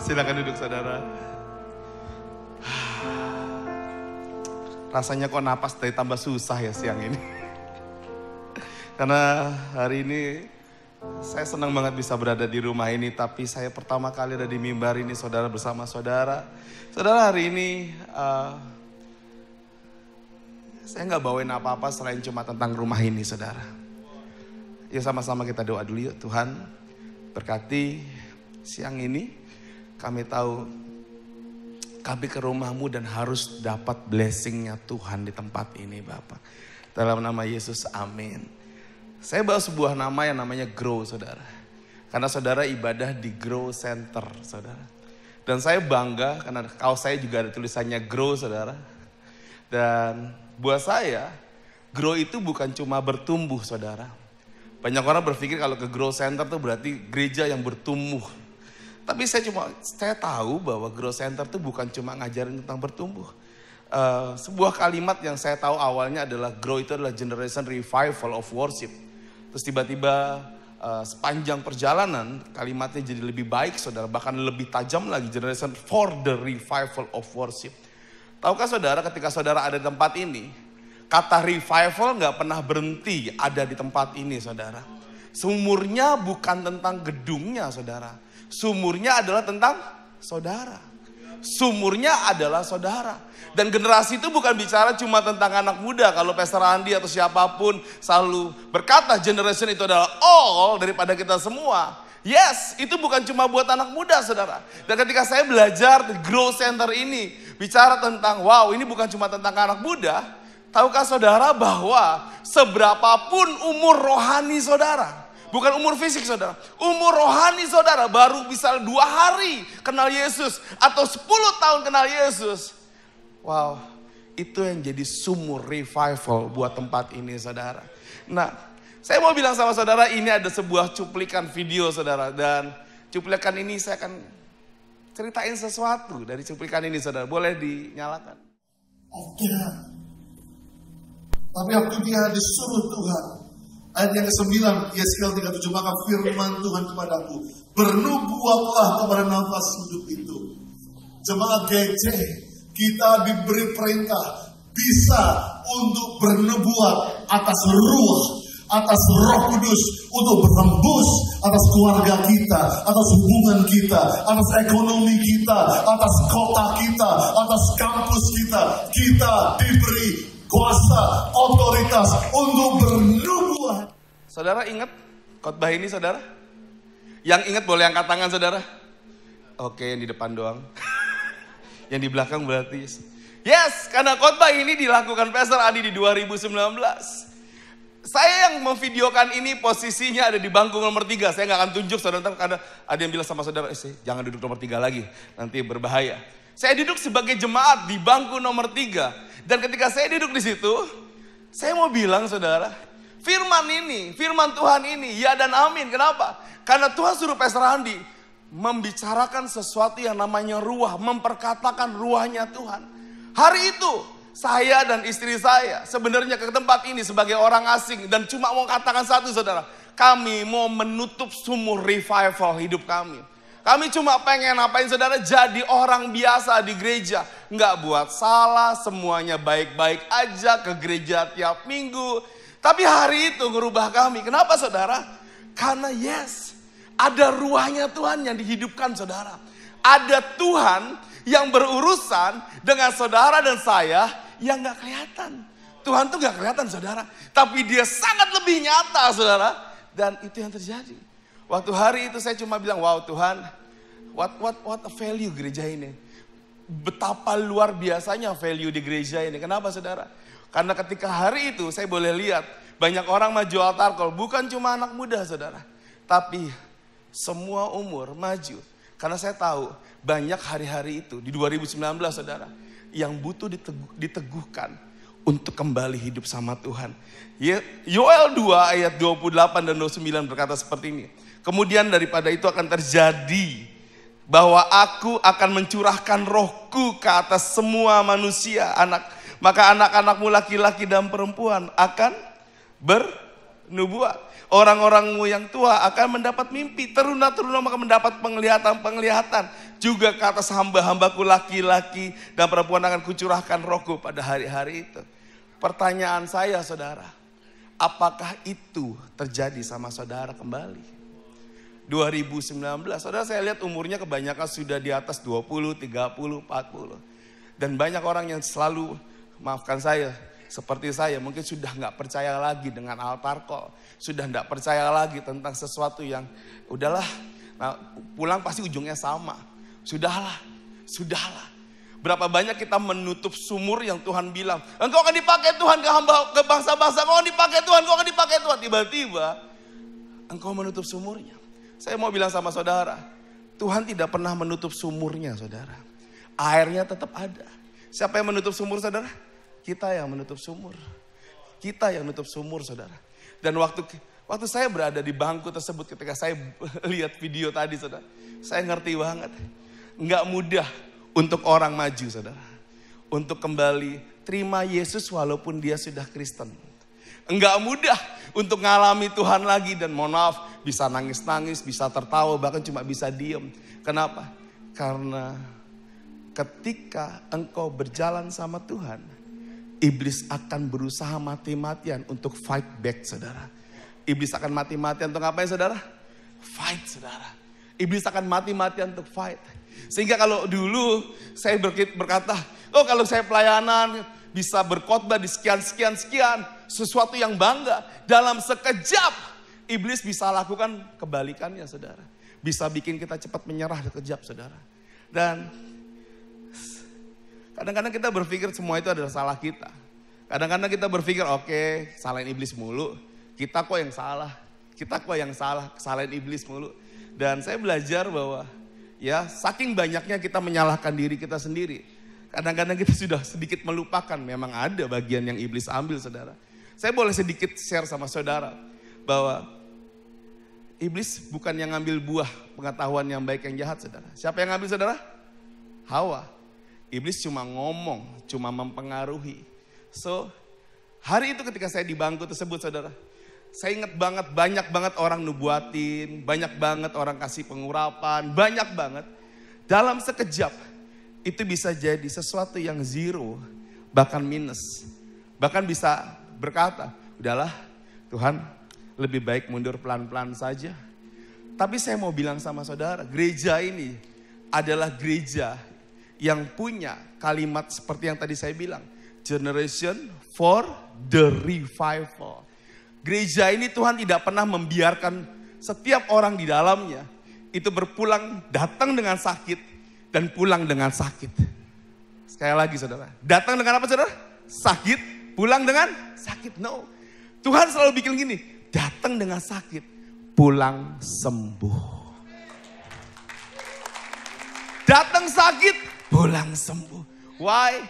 Silakan duduk saudara. Rasanya kok napas dari tambah susah ya siang ini. Karena hari ini saya senang banget bisa berada di rumah ini, tapi saya pertama kali ada di mimbar ini, saudara bersama saudara. Saudara hari ini uh, saya nggak bawain apa-apa selain cuma tentang rumah ini, saudara. Ya sama-sama kita doa dulu yuk Tuhan berkati siang ini kami tahu kami ke rumahmu dan harus dapat blessingnya Tuhan di tempat ini Bapak. Dalam nama Yesus, amin. Saya bawa sebuah nama yang namanya Grow, saudara. Karena saudara ibadah di Grow Center, saudara. Dan saya bangga karena kaos saya juga ada tulisannya Grow, saudara. Dan buat saya, Grow itu bukan cuma bertumbuh, saudara. Banyak orang berpikir kalau ke Grow Center tuh berarti gereja yang bertumbuh. Tapi saya cuma saya tahu bahwa growth center itu bukan cuma ngajarin tentang bertumbuh. Uh, sebuah kalimat yang saya tahu awalnya adalah grow itu adalah generation revival of worship. Terus tiba-tiba uh, sepanjang perjalanan kalimatnya jadi lebih baik saudara bahkan lebih tajam lagi generation for the revival of worship. Tahukah saudara ketika saudara ada di tempat ini kata revival nggak pernah berhenti ada di tempat ini saudara. Sumurnya bukan tentang gedungnya saudara Sumurnya adalah tentang saudara. Sumurnya adalah saudara. Dan generasi itu bukan bicara cuma tentang anak muda. Kalau Pastor Andi atau siapapun selalu berkata generation itu adalah all daripada kita semua. Yes, itu bukan cuma buat anak muda, saudara. Dan ketika saya belajar di Grow Center ini, bicara tentang, wow, ini bukan cuma tentang anak muda. Tahukah saudara bahwa seberapapun umur rohani saudara, Bukan umur fisik saudara. Umur rohani saudara baru bisa dua hari kenal Yesus. Atau sepuluh tahun kenal Yesus. Wow, itu yang jadi sumur revival buat tempat ini saudara. Nah, saya mau bilang sama saudara ini ada sebuah cuplikan video saudara. Dan cuplikan ini saya akan ceritain sesuatu dari cuplikan ini saudara. Boleh dinyalakan? Oke. Tapi waktu dia disuruh Tuhan Ayat yang ke-9, Yeskiel 37, maka firman Tuhan kepadaku, bernubuatlah kepada nafas hidup itu. Jemaat GC, kita diberi perintah bisa untuk bernubuat atas ruh, atas roh kudus, untuk berhembus atas keluarga kita, atas hubungan kita, atas ekonomi kita, atas kota kita, atas kampus kita. Kita diberi kuasa, otoritas untuk bernubuat. Saudara ingat khotbah ini saudara? Yang ingat boleh angkat tangan saudara? Oke, yang di depan doang. yang di belakang berarti. Yes, karena khotbah ini dilakukan Pastor Adi di 2019. Saya yang memvideokan ini posisinya ada di bangku nomor tiga. Saya nggak akan tunjuk saudara karena ada yang bilang sama saudara, eh, jangan duduk nomor tiga lagi, nanti berbahaya. Saya duduk sebagai jemaat di bangku nomor tiga. Dan ketika saya duduk di situ, saya mau bilang saudara, firman ini, firman Tuhan ini, ya dan amin. Kenapa? Karena Tuhan suruh Pastor Andi membicarakan sesuatu yang namanya ruah, memperkatakan ruahnya Tuhan. Hari itu saya dan istri saya sebenarnya ke tempat ini sebagai orang asing dan cuma mau katakan satu saudara, kami mau menutup sumur revival hidup kami. Kami cuma pengen apain, saudara jadi orang biasa di gereja. Nggak buat salah, semuanya baik-baik aja ke gereja tiap minggu. Tapi hari itu ngerubah kami. Kenapa saudara? Karena yes, ada ruahnya Tuhan yang dihidupkan saudara. Ada Tuhan yang berurusan dengan saudara dan saya yang nggak kelihatan. Tuhan tuh nggak kelihatan saudara. Tapi dia sangat lebih nyata saudara. Dan itu yang terjadi. Waktu hari itu saya cuma bilang, wow Tuhan, what, what, what a value gereja ini. Betapa luar biasanya value di gereja ini. Kenapa saudara? Karena ketika hari itu saya boleh lihat banyak orang maju altar call. Bukan cuma anak muda saudara. Tapi semua umur maju. Karena saya tahu banyak hari-hari itu di 2019 saudara. Yang butuh diteguh, diteguhkan untuk kembali hidup sama Tuhan. Yoel 2 ayat 28 dan 29 berkata seperti ini. Kemudian daripada itu akan terjadi bahwa aku akan mencurahkan rohku ke atas semua manusia anak maka anak-anakmu laki-laki dan perempuan akan bernubuat orang-orangmu yang tua akan mendapat mimpi teruna-teruna maka mendapat penglihatan-penglihatan juga ke atas hamba-hambaku laki-laki dan perempuan akan kucurahkan rohku pada hari-hari itu pertanyaan saya saudara apakah itu terjadi sama saudara kembali 2019. Saudara saya lihat umurnya kebanyakan sudah di atas 20, 30, 40. Dan banyak orang yang selalu, maafkan saya, seperti saya mungkin sudah nggak percaya lagi dengan altar kok sudah nggak percaya lagi tentang sesuatu yang udahlah, nah, pulang pasti ujungnya sama, sudahlah, sudahlah. Berapa banyak kita menutup sumur yang Tuhan bilang, engkau akan dipakai Tuhan ke hamba ke bangsa-bangsa, engkau akan dipakai Tuhan, engkau akan dipakai Tuhan. Tiba-tiba engkau menutup sumurnya. Saya mau bilang sama saudara, Tuhan tidak pernah menutup sumurnya saudara. Airnya tetap ada. Siapa yang menutup sumur saudara? Kita yang menutup sumur. Kita yang menutup sumur saudara. Dan waktu waktu saya berada di bangku tersebut ketika saya lihat video tadi saudara. Saya ngerti banget. Nggak mudah untuk orang maju saudara. Untuk kembali terima Yesus walaupun dia sudah Kristen. Enggak mudah untuk ngalami Tuhan lagi dan mohon maaf bisa nangis-nangis, bisa tertawa, bahkan cuma bisa diem. Kenapa? Karena ketika engkau berjalan sama Tuhan, iblis akan berusaha mati-matian untuk fight back saudara. Iblis akan mati-matian untuk ngapain saudara? Fight saudara. Iblis akan mati-matian untuk fight. Sehingga kalau dulu saya berkata, oh kalau saya pelayanan bisa berkhotbah di sekian-sekian-sekian sesuatu yang bangga. Dalam sekejap, iblis bisa lakukan kebalikannya, saudara. Bisa bikin kita cepat menyerah sekejap, saudara. Dan kadang-kadang kita berpikir semua itu adalah salah kita. Kadang-kadang kita berpikir, oke, okay, salahin iblis mulu. Kita kok yang salah. Kita kok yang salah, salahin iblis mulu. Dan saya belajar bahwa ya saking banyaknya kita menyalahkan diri kita sendiri. Kadang-kadang kita sudah sedikit melupakan memang ada bagian yang iblis ambil saudara. Saya boleh sedikit share sama saudara bahwa iblis bukan yang ngambil buah pengetahuan yang baik yang jahat saudara. Siapa yang ngambil saudara? Hawa. Iblis cuma ngomong, cuma mempengaruhi. So, hari itu ketika saya di bangku tersebut saudara, saya ingat banget banyak banget orang nubuatin, banyak banget orang kasih pengurapan, banyak banget. Dalam sekejap itu bisa jadi sesuatu yang zero, bahkan minus. Bahkan bisa berkata, udahlah Tuhan lebih baik mundur pelan-pelan saja. Tapi saya mau bilang sama saudara, gereja ini adalah gereja yang punya kalimat seperti yang tadi saya bilang. Generation for the revival. Gereja ini Tuhan tidak pernah membiarkan setiap orang di dalamnya itu berpulang datang dengan sakit dan pulang dengan sakit. Sekali lagi saudara, datang dengan apa saudara? Sakit pulang dengan sakit. No. Tuhan selalu bikin gini, datang dengan sakit, pulang sembuh. Datang sakit, pulang sembuh. Why?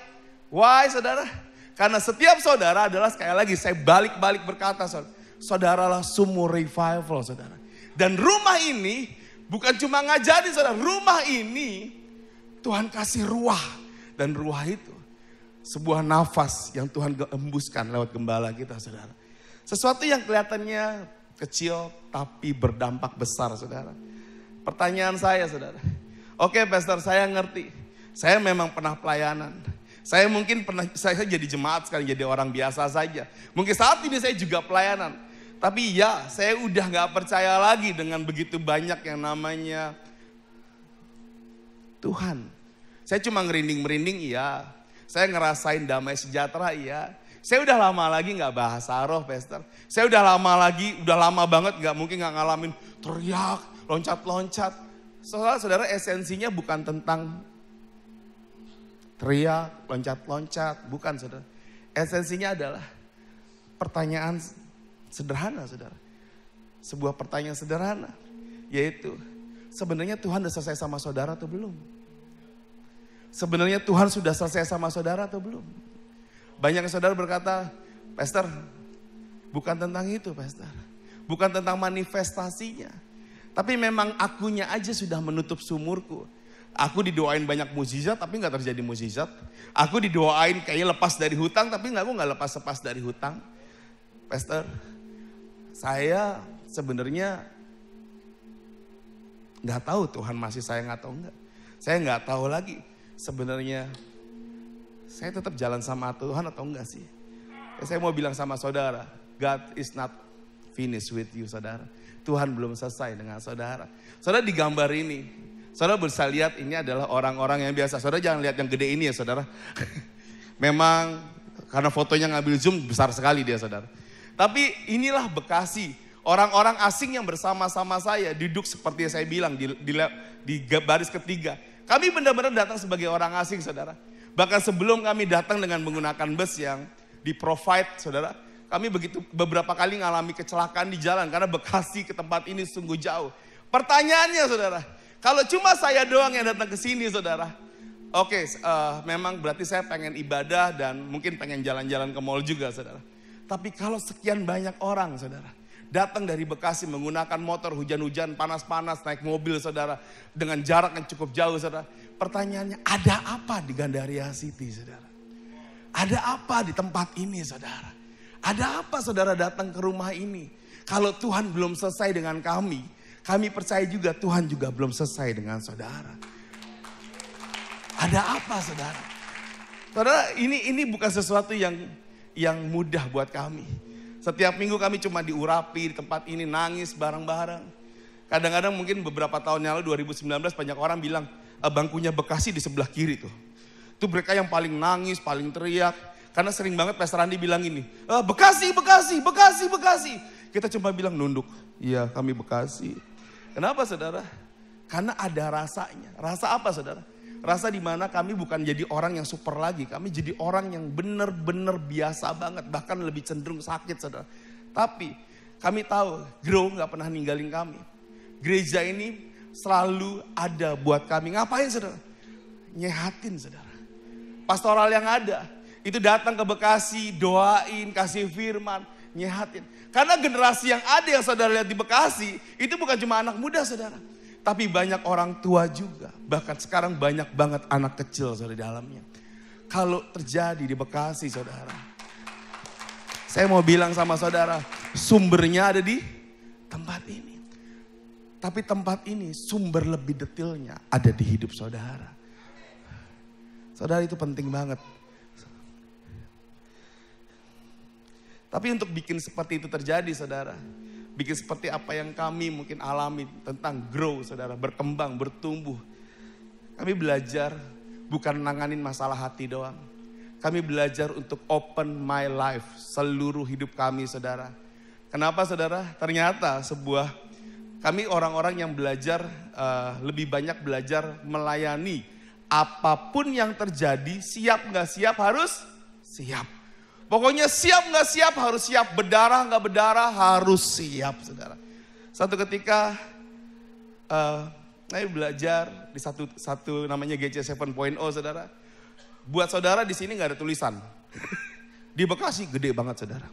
Why saudara? Karena setiap saudara adalah sekali lagi saya balik-balik berkata saudara. Saudaralah sumur revival saudara. Dan rumah ini bukan cuma ngajarin saudara. Rumah ini Tuhan kasih ruah. Dan ruah itu sebuah nafas yang Tuhan embuskan lewat gembala kita, saudara. Sesuatu yang kelihatannya kecil tapi berdampak besar, saudara. Pertanyaan saya, saudara. Oke, pastor, saya ngerti. Saya memang pernah pelayanan. Saya mungkin pernah, saya jadi jemaat sekarang, jadi orang biasa saja. Mungkin saat ini saya juga pelayanan. Tapi ya, saya udah gak percaya lagi dengan begitu banyak yang namanya Tuhan. Saya cuma ngerinding-merinding, iya saya ngerasain damai sejahtera, iya. Saya udah lama lagi nggak bahasa roh, Pastor. Saya udah lama lagi, udah lama banget nggak mungkin nggak ngalamin teriak, loncat-loncat. Soalnya saudara esensinya bukan tentang teriak, loncat-loncat, bukan saudara. Esensinya adalah pertanyaan sederhana, saudara. Sebuah pertanyaan sederhana, yaitu sebenarnya Tuhan udah selesai sama saudara atau belum? Sebenarnya Tuhan sudah selesai sama saudara atau belum? Banyak saudara berkata, Pastor, bukan tentang itu Pastor. Bukan tentang manifestasinya. Tapi memang akunya aja sudah menutup sumurku. Aku didoain banyak mujizat tapi gak terjadi mujizat. Aku didoain kayaknya lepas dari hutang tapi gak, aku nggak lepas lepas dari hutang. Pastor, saya sebenarnya nggak tahu Tuhan masih sayang atau enggak. Saya nggak tahu lagi sebenarnya saya tetap jalan sama Tuhan atau enggak sih? Eh, saya mau bilang sama saudara, God is not finished with you saudara. Tuhan belum selesai dengan saudara. Saudara di gambar ini, saudara bisa lihat ini adalah orang-orang yang biasa. Saudara jangan lihat yang gede ini ya saudara. Memang karena fotonya ngambil zoom besar sekali dia saudara. Tapi inilah Bekasi, orang-orang asing yang bersama-sama saya duduk seperti yang saya bilang di, di, di baris ketiga. Kami benar-benar datang sebagai orang asing, saudara. Bahkan sebelum kami datang dengan menggunakan bus yang di-provide, saudara. Kami begitu beberapa kali mengalami kecelakaan di jalan karena Bekasi ke tempat ini sungguh jauh. Pertanyaannya, saudara, kalau cuma saya doang yang datang ke sini, saudara, oke, okay, uh, eh, memang berarti saya pengen ibadah dan mungkin pengen jalan-jalan ke mall juga, saudara. Tapi kalau sekian banyak orang, saudara, datang dari Bekasi menggunakan motor hujan-hujan panas-panas naik mobil saudara dengan jarak yang cukup jauh saudara. Pertanyaannya ada apa di Gandaria City saudara? Ada apa di tempat ini saudara? Ada apa saudara datang ke rumah ini? Kalau Tuhan belum selesai dengan kami, kami percaya juga Tuhan juga belum selesai dengan saudara. Ada apa saudara? Saudara, ini ini bukan sesuatu yang yang mudah buat kami. Setiap minggu kami cuma diurapi di tempat ini, nangis bareng-bareng. Kadang-kadang mungkin beberapa tahun yang lalu 2019 banyak orang bilang, eh, bangkunya Bekasi di sebelah kiri tuh. Itu mereka yang paling nangis, paling teriak. Karena sering banget Pastor Randy bilang ini, e, Bekasi, Bekasi, Bekasi, Bekasi. Kita cuma bilang nunduk, iya kami Bekasi. Kenapa saudara? Karena ada rasanya. Rasa apa saudara? Rasa di mana kami bukan jadi orang yang super lagi. Kami jadi orang yang benar-benar biasa banget. Bahkan lebih cenderung sakit saudara. Tapi kami tahu grow gak pernah ninggalin kami. Gereja ini selalu ada buat kami. Ngapain saudara? Nyehatin saudara. Pastoral yang ada. Itu datang ke Bekasi, doain, kasih firman, nyehatin. Karena generasi yang ada yang saudara lihat di Bekasi, itu bukan cuma anak muda saudara tapi banyak orang tua juga. Bahkan sekarang banyak banget anak kecil di dalamnya. Kalau terjadi di Bekasi saudara. Saya mau bilang sama saudara, sumbernya ada di tempat ini. Tapi tempat ini sumber lebih detailnya ada di hidup saudara. Saudara itu penting banget. Tapi untuk bikin seperti itu terjadi saudara, Bikin seperti apa yang kami mungkin alami tentang grow saudara, berkembang, bertumbuh. Kami belajar bukan nanganin masalah hati doang. Kami belajar untuk open my life, seluruh hidup kami saudara. Kenapa saudara? Ternyata sebuah kami orang-orang yang belajar, uh, lebih banyak belajar melayani. Apapun yang terjadi, siap nggak siap harus siap. Pokoknya siap nggak siap harus siap, berdarah nggak berdarah harus siap, saudara. Satu ketika uh, belajar di satu satu namanya GC 7.0, saudara. Buat saudara di sini nggak ada tulisan. di Bekasi gede banget, saudara.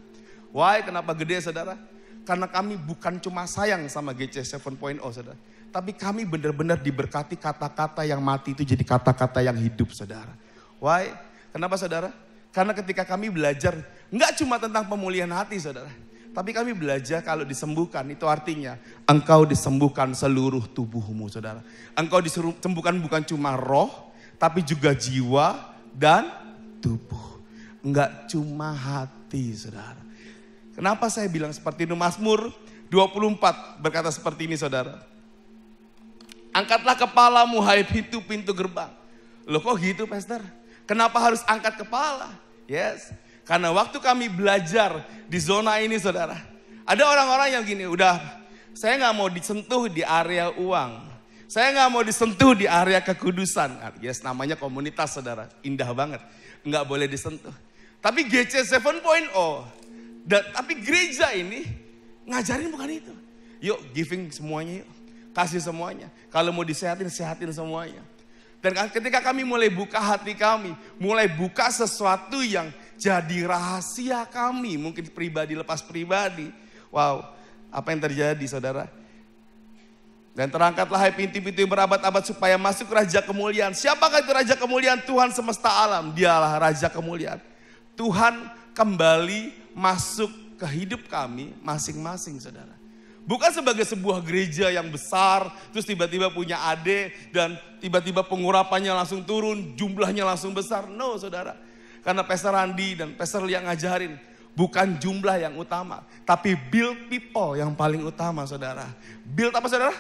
Why? Kenapa gede, saudara? Karena kami bukan cuma sayang sama GC 7.0, saudara. Tapi kami benar-benar diberkati kata-kata yang mati itu jadi kata-kata yang hidup, saudara. Why? Kenapa, saudara? Karena ketika kami belajar, nggak cuma tentang pemulihan hati saudara. Tapi kami belajar kalau disembuhkan itu artinya engkau disembuhkan seluruh tubuhmu saudara. Engkau disembuhkan bukan cuma roh, tapi juga jiwa dan tubuh. Enggak cuma hati saudara. Kenapa saya bilang seperti itu? Mazmur 24 berkata seperti ini saudara. Angkatlah kepalamu hai pintu-pintu gerbang. Loh kok gitu pastor? Kenapa harus angkat kepala? Yes. Karena waktu kami belajar di zona ini saudara. Ada orang-orang yang gini, udah saya nggak mau disentuh di area uang. Saya nggak mau disentuh di area kekudusan. Ah, yes, namanya komunitas saudara. Indah banget. Nggak boleh disentuh. Tapi GC 7.0. Dan, tapi gereja ini ngajarin bukan itu. Yuk giving semuanya yuk. Kasih semuanya. Kalau mau disehatin, sehatin semuanya. Dan ketika kami mulai buka hati kami, mulai buka sesuatu yang jadi rahasia kami, mungkin pribadi lepas pribadi. Wow, apa yang terjadi saudara? Dan terangkatlah hai pintu-pintu berabad-abad supaya masuk Raja Kemuliaan. Siapakah itu Raja Kemuliaan? Tuhan semesta alam. Dialah Raja Kemuliaan. Tuhan kembali masuk ke hidup kami masing-masing saudara. Bukan sebagai sebuah gereja yang besar, terus tiba-tiba punya adik, dan tiba-tiba pengurapannya langsung turun, jumlahnya langsung besar. No, saudara. Karena Pastor Randy dan Pastor yang ngajarin, bukan jumlah yang utama, tapi build people yang paling utama, saudara. Build apa, saudara?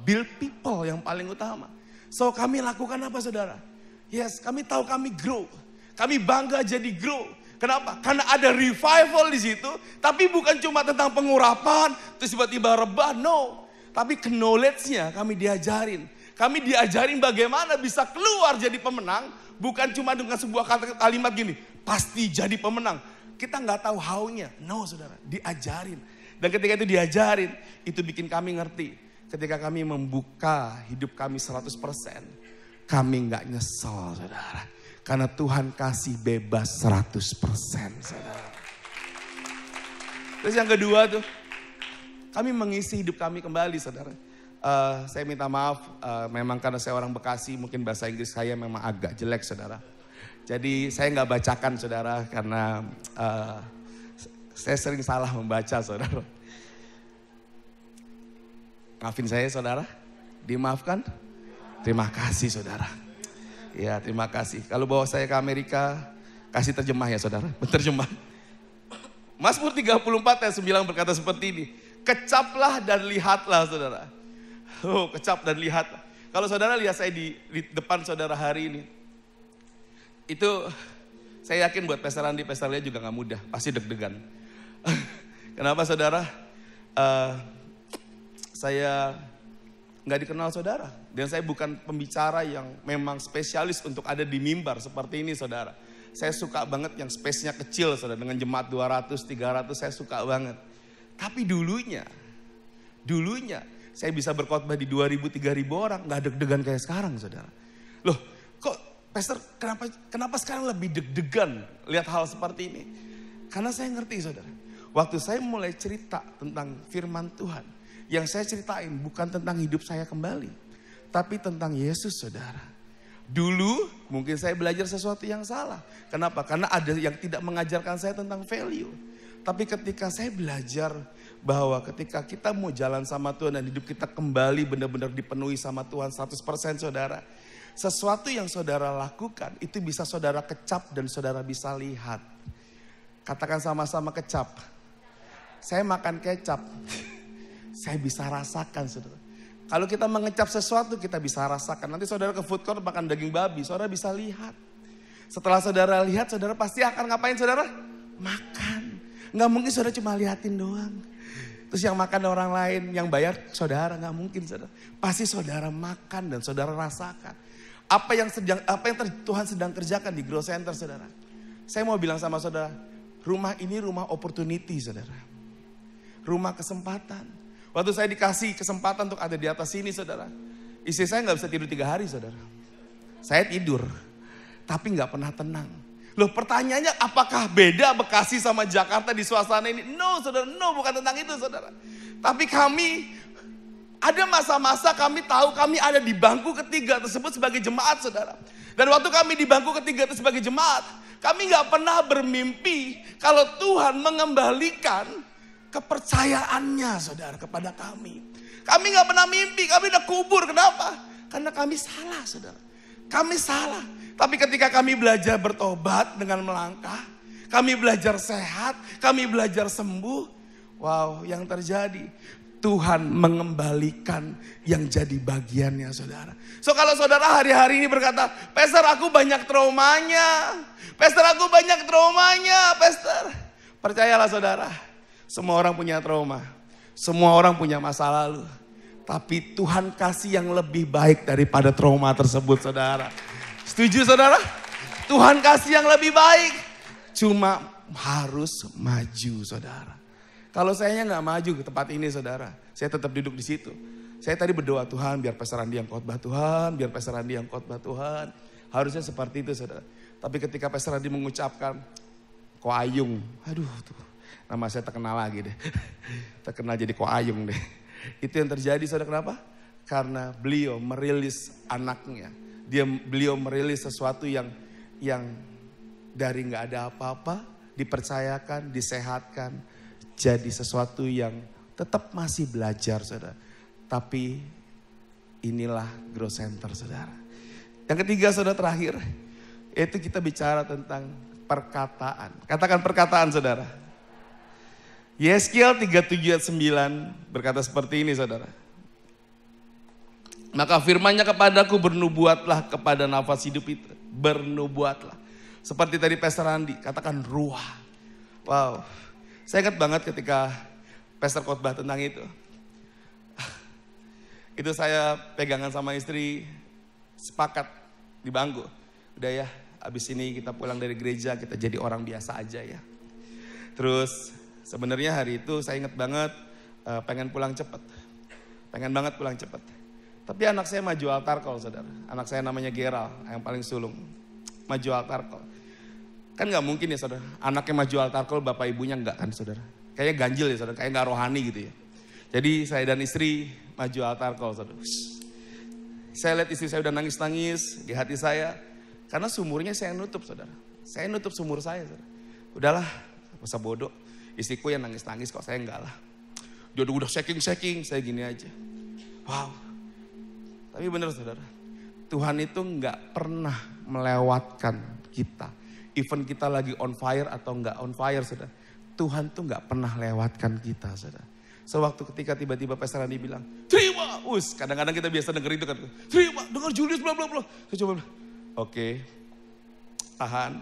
Build people yang paling utama. So, kami lakukan apa, saudara? Yes, kami tahu kami grow. Kami bangga jadi grow Kenapa? Karena ada revival di situ, tapi bukan cuma tentang pengurapan, terus tiba-tiba rebah, no. Tapi knowledge-nya kami diajarin. Kami diajarin bagaimana bisa keluar jadi pemenang, bukan cuma dengan sebuah kalimat gini, pasti jadi pemenang. Kita nggak tahu how-nya. No, saudara, diajarin. Dan ketika itu diajarin, itu bikin kami ngerti. Ketika kami membuka hidup kami 100%, kami nggak nyesel, saudara. Karena Tuhan kasih bebas 100% saudara. Terus yang kedua tuh, kami mengisi hidup kami kembali saudara. Uh, saya minta maaf, uh, memang karena saya orang Bekasi, mungkin bahasa Inggris saya memang agak jelek saudara. Jadi saya nggak bacakan saudara karena uh, saya sering salah membaca saudara. Maafin saya saudara, dimaafkan. Terima kasih saudara. Ya, terima kasih. Kalau bawa saya ke Amerika, kasih terjemah ya saudara, terjemah. Mazmur 34 ayat 9 berkata seperti ini, kecaplah dan lihatlah saudara. Oh, kecap dan lihatlah. Kalau saudara lihat saya di, di depan saudara hari ini, itu saya yakin buat Pastor Andi, Pastor Lia juga gak mudah, pasti deg-degan. Kenapa saudara? Uh, saya nggak dikenal saudara. Dan saya bukan pembicara yang memang spesialis untuk ada di mimbar seperti ini saudara. Saya suka banget yang space-nya kecil saudara. Dengan jemaat 200, 300 saya suka banget. Tapi dulunya, dulunya saya bisa berkhotbah di 2000, 3000 orang. Nggak deg-degan kayak sekarang saudara. Loh kok pastor kenapa, kenapa sekarang lebih deg-degan lihat hal seperti ini? Karena saya ngerti saudara. Waktu saya mulai cerita tentang firman Tuhan yang saya ceritain bukan tentang hidup saya kembali. Tapi tentang Yesus saudara. Dulu mungkin saya belajar sesuatu yang salah. Kenapa? Karena ada yang tidak mengajarkan saya tentang value. Tapi ketika saya belajar bahwa ketika kita mau jalan sama Tuhan dan hidup kita kembali benar-benar dipenuhi sama Tuhan 100% saudara. Sesuatu yang saudara lakukan itu bisa saudara kecap dan saudara bisa lihat. Katakan sama-sama kecap. Saya makan kecap. Saya bisa rasakan saudara. Kalau kita mengecap sesuatu kita bisa rasakan. Nanti saudara ke food court makan daging babi, saudara bisa lihat. Setelah saudara lihat, saudara pasti akan ngapain saudara? Makan. Nggak mungkin saudara cuma liatin doang. Terus yang makan orang lain, yang bayar saudara nggak mungkin saudara. Pasti saudara makan dan saudara rasakan. Apa yang sedang apa yang ter, Tuhan sedang kerjakan di Grow Center saudara. Saya mau bilang sama saudara, rumah ini rumah opportunity saudara. Rumah kesempatan Waktu saya dikasih kesempatan untuk ada di atas sini saudara. Istri saya nggak bisa tidur tiga hari saudara. Saya tidur. Tapi nggak pernah tenang. Loh pertanyaannya apakah beda Bekasi sama Jakarta di suasana ini? No saudara, no bukan tentang itu saudara. Tapi kami ada masa-masa kami tahu kami ada di bangku ketiga tersebut sebagai jemaat saudara. Dan waktu kami di bangku ketiga itu sebagai jemaat, kami nggak pernah bermimpi kalau Tuhan mengembalikan kepercayaannya saudara kepada kami. Kami nggak pernah mimpi, kami udah kubur. Kenapa? Karena kami salah saudara. Kami salah. Tapi ketika kami belajar bertobat dengan melangkah, kami belajar sehat, kami belajar sembuh. Wow, yang terjadi Tuhan mengembalikan yang jadi bagiannya saudara. So kalau saudara hari-hari ini berkata, Pastor aku banyak traumanya. Pastor aku banyak traumanya, Pastor. Percayalah saudara, semua orang punya trauma. Semua orang punya masa lalu. Tapi Tuhan kasih yang lebih baik daripada trauma tersebut saudara. Setuju saudara? Tuhan kasih yang lebih baik. Cuma harus maju saudara. Kalau saya nggak maju ke tempat ini saudara. Saya tetap duduk di situ. Saya tadi berdoa Tuhan biar Pastor Andi yang khotbah Tuhan. Biar Pastor Andi yang khotbah Tuhan. Harusnya seperti itu saudara. Tapi ketika Pastor Andi mengucapkan. ayung, Aduh tuh. Nama saya terkenal lagi deh. Terkenal jadi kok koayung deh. Itu yang terjadi saudara kenapa? Karena beliau merilis anaknya. Dia beliau merilis sesuatu yang yang dari nggak ada apa-apa dipercayakan, disehatkan jadi sesuatu yang tetap masih belajar saudara. Tapi inilah growth center saudara. Yang ketiga saudara terakhir, itu kita bicara tentang perkataan. Katakan perkataan saudara. Yeskiel 37:9 berkata seperti ini saudara. Maka firmannya kepadaku bernubuatlah kepada nafas hidup itu. Bernubuatlah. Seperti tadi Pastor Andi katakan ruah. Wow. Saya ingat banget ketika Pastor khotbah tentang itu. itu saya pegangan sama istri sepakat di bangku. Udah ya, abis ini kita pulang dari gereja kita jadi orang biasa aja ya. Terus Sebenarnya hari itu saya inget banget uh, pengen pulang cepet. Pengen banget pulang cepet. Tapi anak saya maju altar call saudara. Anak saya namanya Geral yang paling sulung. Maju altar call. Kan gak mungkin ya saudara. Anaknya maju altar call bapak ibunya enggak kan saudara. Kayaknya ganjil ya saudara. Kayaknya gak rohani gitu ya. Jadi saya dan istri maju altar call saudara. Saya lihat istri saya udah nangis-nangis di hati saya. Karena sumurnya saya nutup saudara. Saya nutup sumur saya saudara. Udahlah, masa bodoh istriku yang nangis-nangis kok saya enggak lah. Dia udah shaking-shaking, saya gini aja. Wow. Tapi bener saudara, Tuhan itu enggak pernah melewatkan kita. Even kita lagi on fire atau enggak on fire, saudara. Tuhan tuh enggak pernah lewatkan kita, saudara. Sewaktu ketika tiba-tiba Pastor Andi bilang, terima, us. Kadang-kadang kita biasa denger itu kan, terima, denger Julius, bla bla bla. Saya coba, oke, okay. tahan.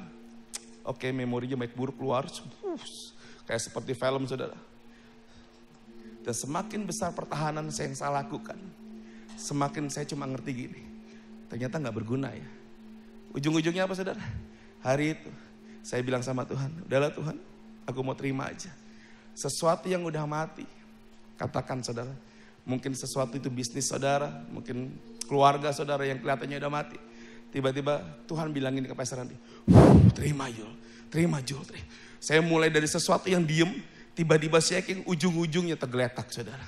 Oke, okay, memorinya baik buruk keluar. Us. Kayak seperti film saudara. Dan semakin besar pertahanan saya yang saya lakukan, semakin saya cuma ngerti gini. Ternyata nggak berguna ya. Ujung-ujungnya apa saudara? Hari itu saya bilang sama Tuhan, udahlah Tuhan, aku mau terima aja. Sesuatu yang udah mati, katakan saudara, mungkin sesuatu itu bisnis saudara, mungkin keluarga saudara yang kelihatannya udah mati. Tiba-tiba Tuhan bilang ini ke Pastor Randy, terima Yul, terima Jul, terima. Saya mulai dari sesuatu yang diem, tiba-tiba saya yakin ujung-ujungnya tergeletak saudara.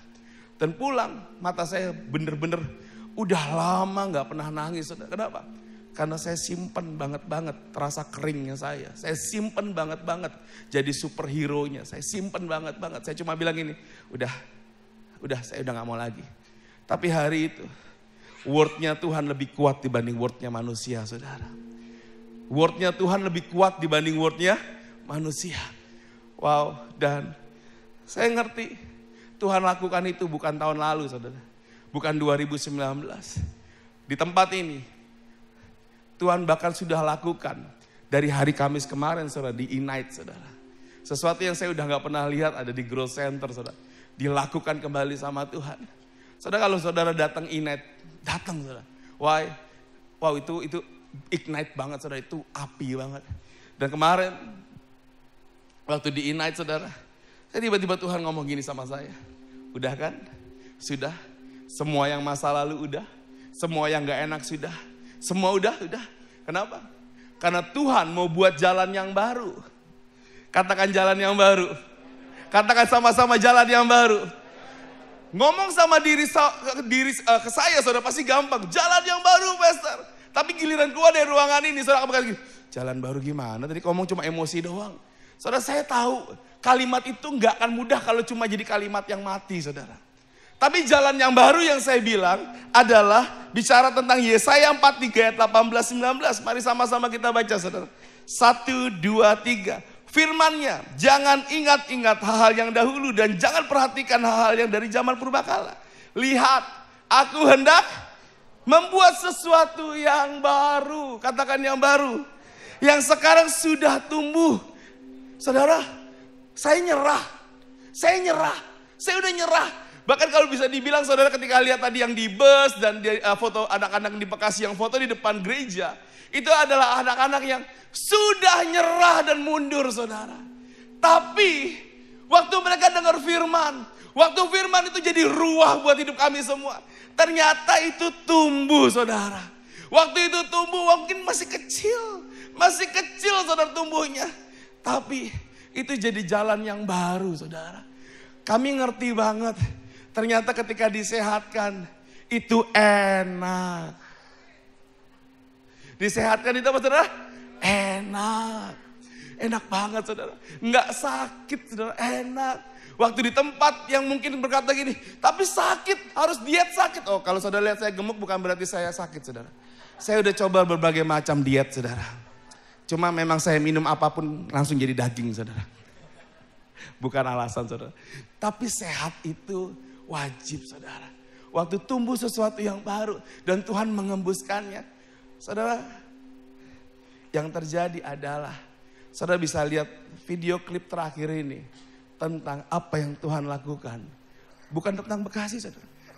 Dan pulang mata saya bener-bener udah lama gak pernah nangis saudara. Kenapa? Karena saya simpen banget-banget terasa keringnya saya. Saya simpen banget-banget jadi superhero-nya. Saya simpen banget-banget. Saya cuma bilang ini, udah, udah saya udah gak mau lagi. Tapi hari itu, wordnya Tuhan lebih kuat dibanding wordnya manusia saudara. Wordnya Tuhan lebih kuat dibanding wordnya manusia. Wow, dan saya ngerti Tuhan lakukan itu bukan tahun lalu saudara. Bukan 2019. Di tempat ini, Tuhan bahkan sudah lakukan dari hari Kamis kemarin saudara, di Ignite saudara. Sesuatu yang saya udah gak pernah lihat ada di Growth Center saudara. Dilakukan kembali sama Tuhan. Saudara kalau saudara datang Ignite, datang saudara. Why? Wow itu itu ignite banget saudara itu api banget. Dan kemarin Waktu di Inite saudara, saya tiba-tiba Tuhan ngomong gini sama saya. Udah kan? Sudah? Semua yang masa lalu udah? Semua yang gak enak sudah? Semua udah? Udah? Kenapa? Karena Tuhan mau buat jalan yang baru. Katakan jalan yang baru. Katakan sama-sama jalan yang baru. Ngomong sama diri, diri eh, ke saya saudara pasti gampang. Jalan yang baru, Pastor. Tapi giliran keluar dari ruangan ini, saudara akan jalan baru gimana? Tadi ngomong cuma emosi doang. Saudara saya tahu kalimat itu nggak akan mudah kalau cuma jadi kalimat yang mati saudara. Tapi jalan yang baru yang saya bilang adalah bicara tentang Yesaya 43 ayat 18 19. Mari sama-sama kita baca saudara. Satu, tiga. tiga. Firmannya, jangan ingat-ingat hal-hal yang dahulu dan jangan perhatikan hal-hal yang dari zaman purbakala. Lihat, aku hendak membuat sesuatu yang baru. Katakan yang baru. Yang sekarang sudah tumbuh Saudara, saya nyerah. Saya nyerah. Saya udah nyerah. Bahkan kalau bisa dibilang saudara ketika lihat tadi yang di bus dan di, uh, foto anak-anak di Bekasi yang foto di depan gereja. Itu adalah anak-anak yang sudah nyerah dan mundur saudara. Tapi waktu mereka dengar firman. Waktu firman itu jadi ruah buat hidup kami semua. Ternyata itu tumbuh saudara. Waktu itu tumbuh mungkin masih kecil. Masih kecil saudara tumbuhnya. Tapi itu jadi jalan yang baru saudara. Kami ngerti banget. Ternyata ketika disehatkan itu enak. Disehatkan itu apa saudara? Enak. Enak banget saudara. Enggak sakit saudara, enak. Waktu di tempat yang mungkin berkata gini, tapi sakit, harus diet sakit. Oh kalau saudara lihat saya gemuk bukan berarti saya sakit saudara. Saya udah coba berbagai macam diet saudara. Cuma memang saya minum apapun langsung jadi daging saudara. Bukan alasan saudara. Tapi sehat itu wajib saudara. Waktu tumbuh sesuatu yang baru dan Tuhan mengembuskannya. Saudara, yang terjadi adalah saudara bisa lihat video klip terakhir ini tentang apa yang Tuhan lakukan. Bukan tentang Bekasi saudara.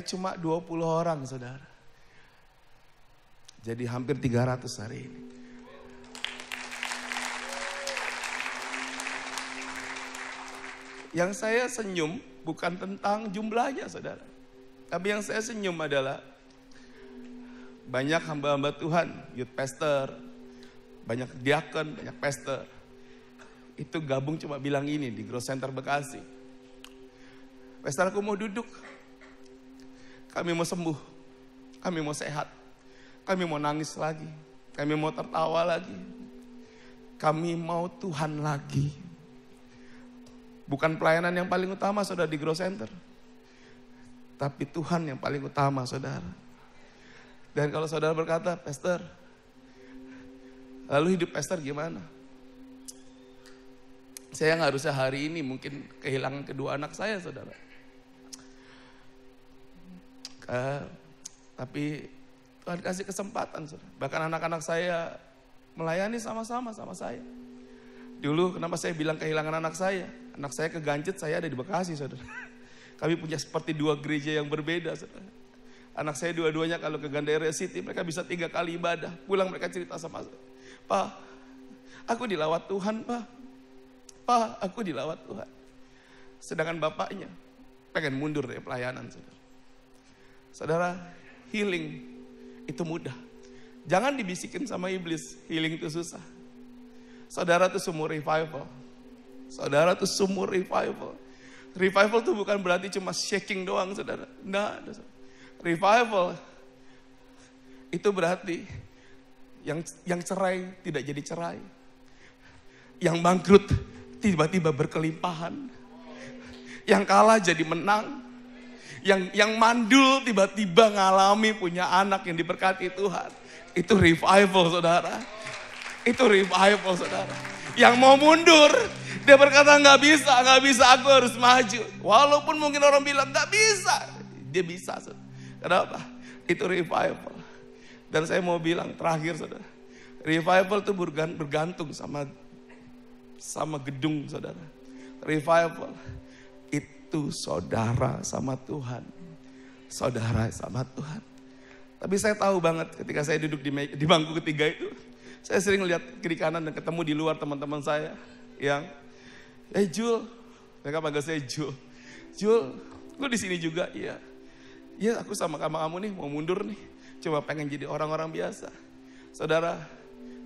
hari cuma 20 orang saudara. Jadi hampir 300 hari ini. Yang saya senyum bukan tentang jumlahnya saudara. Tapi yang saya senyum adalah banyak hamba-hamba Tuhan, youth pastor, banyak diakon, banyak pastor. Itu gabung cuma bilang ini di Growth Center Bekasi. Pastor aku mau duduk, kami mau sembuh. Kami mau sehat. Kami mau nangis lagi. Kami mau tertawa lagi. Kami mau Tuhan lagi. Bukan pelayanan yang paling utama saudara di Grow Center. Tapi Tuhan yang paling utama saudara. Dan kalau saudara berkata, Pastor, lalu hidup Pastor gimana? Saya nggak harusnya hari ini mungkin kehilangan kedua anak saya saudara. Eh, tapi Tuhan kasih kesempatan, saudara. bahkan anak-anak saya melayani sama-sama sama saya. Dulu kenapa saya bilang kehilangan anak saya? Anak saya keganjet, saya ada di Bekasi, saudara. Kami punya seperti dua gereja yang berbeda, saudara. Anak saya dua-duanya kalau ke Gandaria City, mereka bisa tiga kali ibadah. Pulang mereka cerita sama saya. Pak, aku dilawat Tuhan, Pak. Pak, aku dilawat Tuhan. Sedangkan bapaknya pengen mundur dari pelayanan, saudara. Saudara, healing itu mudah. Jangan dibisikin sama iblis, healing itu susah. Saudara itu sumur revival. Saudara itu sumur revival. Revival itu bukan berarti cuma shaking doang, saudara. Nah, revival itu berarti yang yang cerai tidak jadi cerai. Yang bangkrut tiba-tiba berkelimpahan. Yang kalah jadi menang yang yang mandul tiba-tiba ngalami punya anak yang diberkati Tuhan. Itu revival saudara. Itu revival saudara. Yang mau mundur, dia berkata nggak bisa, nggak bisa aku harus maju. Walaupun mungkin orang bilang nggak bisa, dia bisa. Saudara. Kenapa? Itu revival. Dan saya mau bilang terakhir saudara, revival itu bergantung sama sama gedung saudara. Revival itu saudara sama Tuhan. Saudara sama Tuhan. Tapi saya tahu banget ketika saya duduk di, di bangku ketiga itu, saya sering lihat kiri kanan dan ketemu di luar teman-teman saya yang, eh hey, Jul, mereka panggil saya Jul. Jul, lu di sini juga, iya. Iya, aku sama kamu, kamu nih mau mundur nih. Cuma pengen jadi orang-orang biasa. Saudara,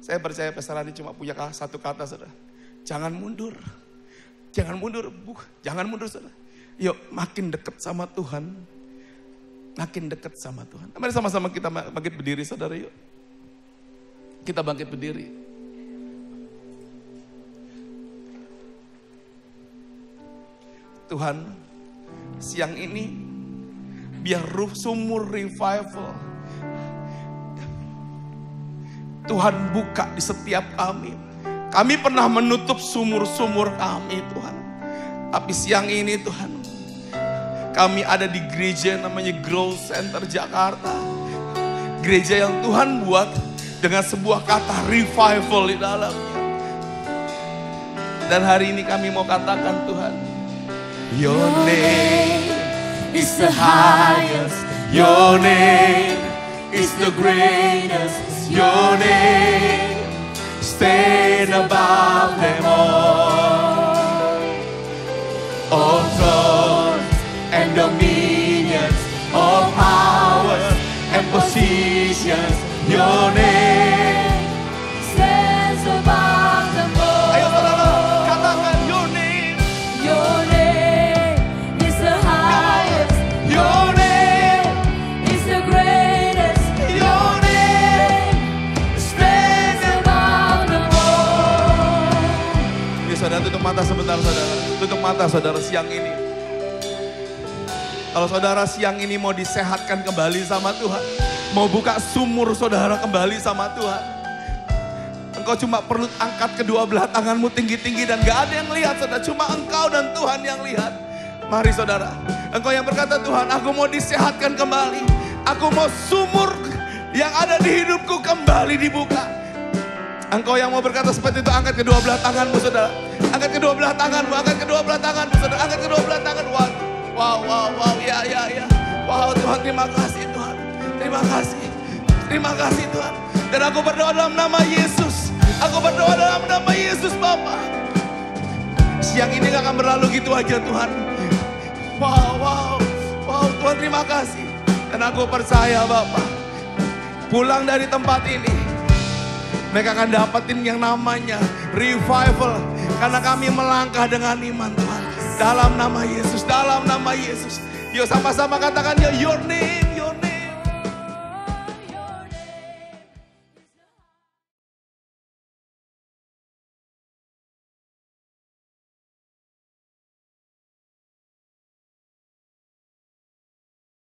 saya percaya pesan ini cuma punya satu kata, saudara. Jangan mundur. Jangan mundur, bu. Jangan mundur, saudara. Yuk makin dekat sama Tuhan. Makin dekat sama Tuhan. Mari sama-sama kita bangkit berdiri saudara yuk. Kita bangkit berdiri. Tuhan, siang ini biar ruh sumur revival Tuhan buka di setiap kami. Kami pernah menutup sumur-sumur kami Tuhan. Tapi siang ini Tuhan kami ada di gereja yang namanya Grow Center Jakarta. Gereja yang Tuhan buat dengan sebuah kata revival di dalamnya. Dan hari ini kami mau katakan Tuhan, Your name is the highest, Your name is the greatest, Your name stand above them all. Oh. mata saudara siang ini. Kalau saudara siang ini mau disehatkan kembali sama Tuhan. Mau buka sumur saudara kembali sama Tuhan. Engkau cuma perlu angkat kedua belah tanganmu tinggi-tinggi dan gak ada yang lihat saudara. Cuma engkau dan Tuhan yang lihat. Mari saudara. Engkau yang berkata Tuhan aku mau disehatkan kembali. Aku mau sumur yang ada di hidupku kembali dibuka. Engkau yang mau berkata seperti itu angkat kedua belah tanganmu saudara. Angkat kedua belah tangan, angkat kedua belah tangan, saudara. Angkat kedua belah tangan. Wow, wow, wow, wow. ya, ya, ya. Wow, Tuhan, terima kasih, Tuhan. Terima kasih. Terima kasih, Tuhan. Dan aku berdoa dalam nama Yesus. Aku berdoa dalam nama Yesus, Bapa. Siang ini gak akan berlalu gitu aja, Tuhan. Wow, wow, wow, Tuhan terima kasih. Dan aku percaya, Bapak. Pulang dari tempat ini, mereka akan dapetin yang namanya revival. Karena kami melangkah dengan iman Tuhan. Dalam nama Yesus, dalam nama Yesus. Yuk sama-sama katakan, your name.